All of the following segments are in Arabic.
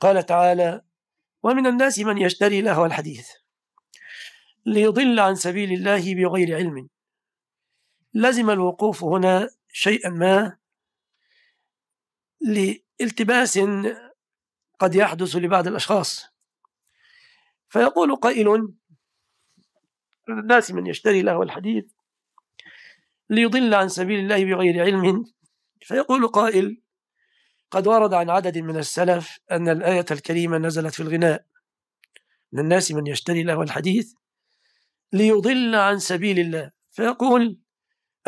قال تعالى ومن الناس من يشتري لهو الحديث ليضل عن سبيل الله بغير علم لزم الوقوف هنا شيئا ما لالتباس قد يحدث لبعض الأشخاص فيقول قائل من الناس من يشتري لهو الحديث ليضل عن سبيل الله بغير علم فيقول قائل قد ورد عن عدد من السلف أن الآية الكريمة نزلت في الغناء من الناس من يشتري له الحديث ليضل عن سبيل الله فيقول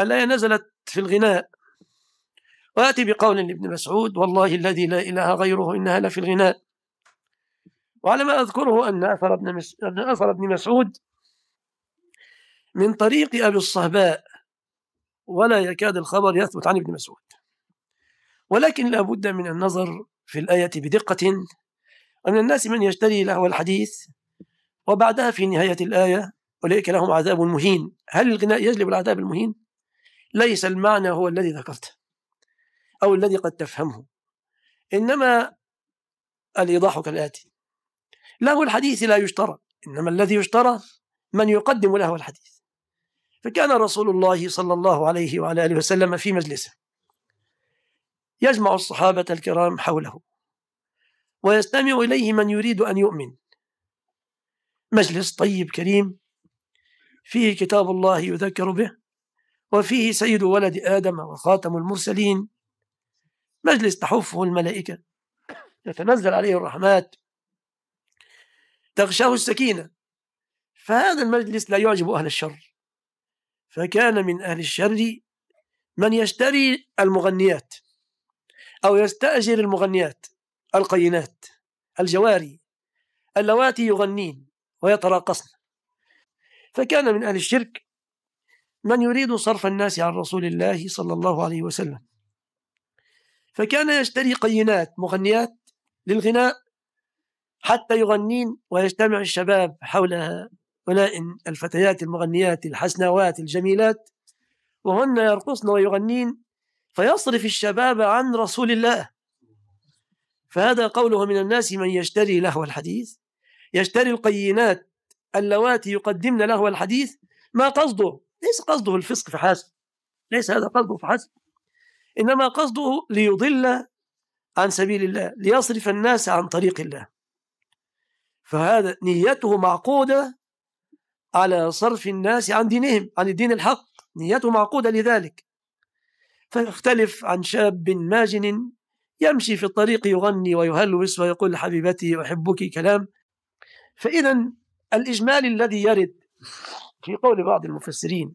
الآية نزلت في الغناء وأتي بقول لابن مسعود والله الذي لا إله غيره إنها لفي الغناء وعلى ما أذكره أن أثر ابن, مس... أثر ابن مسعود من طريق أبي الصهباء ولا يكاد الخبر يثبت عن ابن مسعود ولكن لا بد من النظر في الآية بدقة ومن الناس من يشتري لهو الحديث وبعدها في نهاية الآية أولئك لهم عذاب مهين هل الغناء يجلب العذاب المهين؟ ليس المعنى هو الذي ذكرته أو الذي قد تفهمه إنما الإيضاح كالآتي له الحديث لا يشترى إنما الذي يشترى من يقدم له الحديث فكان رسول الله صلى الله عليه وعلى آله وسلم في مجلسه يجمع الصحابة الكرام حوله ويستمع إليه من يريد أن يؤمن مجلس طيب كريم فيه كتاب الله يذكر به وفيه سيد ولد آدم وخاتم المرسلين مجلس تحفه الملائكة يتنزل عليه الرحمات تغشاه السكينة فهذا المجلس لا يعجب أهل الشر فكان من أهل الشر من يشتري المغنيات أو يستأجر المغنيات القينات الجواري اللواتي يغنين ويتراقصن فكان من أهل الشرك من يريد صرف الناس عن رسول الله صلى الله عليه وسلم فكان يشتري قينات مغنيات للغناء حتى يغنين ويجتمع الشباب حولها ولائن الفتيات المغنيات الحسنوات الجميلات وهن يرقصن ويغنين فيصرف الشباب عن رسول الله فهذا قوله من الناس من يشتري لهو الحديث يشتري القينات اللواتي يقدمن لهو الحديث ما قصده ليس قصده الفسق فحسب ليس هذا قصده فحسب إنما قصده ليضل عن سبيل الله ليصرف الناس عن طريق الله فهذا نيته معقودة على صرف الناس عن دينهم عن الدين الحق نيته معقودة لذلك فيختلف عن شاب ماجن يمشي في الطريق يغني ويهلوس ويقول لحبيبتي أحبك كلام فإذا الإجمال الذي يرد في قول بعض المفسرين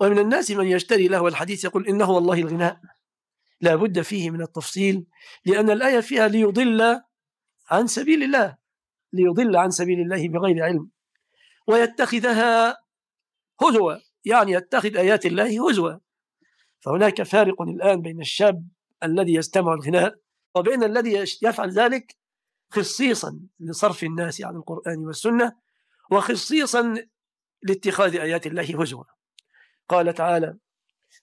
ومن الناس من يشتري له الحديث يقول إنه والله الغناء لا بد فيه من التفصيل لأن الآية فيها ليضل عن سبيل الله ليضل عن سبيل الله بغير علم ويتخذها هزوا يعني يتخذ آيات الله هزوا فهناك فارق الآن بين الشاب الذي يستمع الغناء وبين الذي يفعل ذلك خصيصا لصرف الناس عن القرآن والسنة وخصيصا لاتخاذ آيات الله هزوا قال تعالى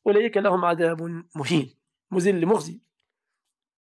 أولئك لهم عذاب مهين مذل مخزي